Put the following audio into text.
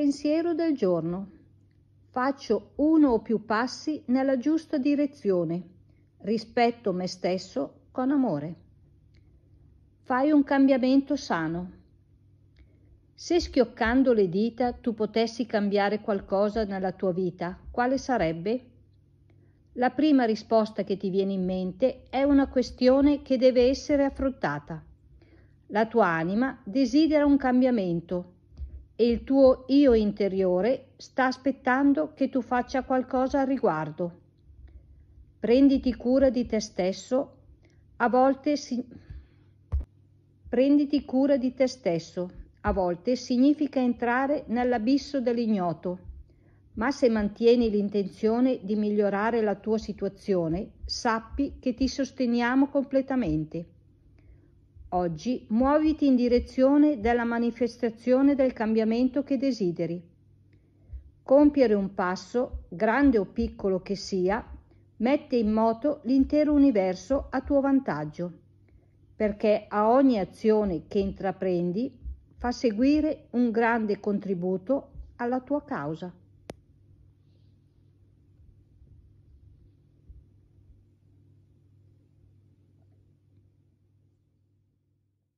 Pensiero del giorno. Faccio uno o più passi nella giusta direzione. Rispetto me stesso con amore. Fai un cambiamento sano. Se schioccando le dita tu potessi cambiare qualcosa nella tua vita, quale sarebbe? La prima risposta che ti viene in mente è una questione che deve essere affrontata. La tua anima desidera un cambiamento e il tuo io interiore sta aspettando che tu faccia qualcosa al riguardo. Prenditi cura di te stesso, a volte si... Prenditi cura di te stesso, a volte significa entrare nell'abisso dell'ignoto, ma se mantieni l'intenzione di migliorare la tua situazione, sappi che ti sosteniamo completamente. Oggi muoviti in direzione della manifestazione del cambiamento che desideri. Compiere un passo, grande o piccolo che sia, mette in moto l'intero universo a tuo vantaggio, perché a ogni azione che intraprendi fa seguire un grande contributo alla tua causa.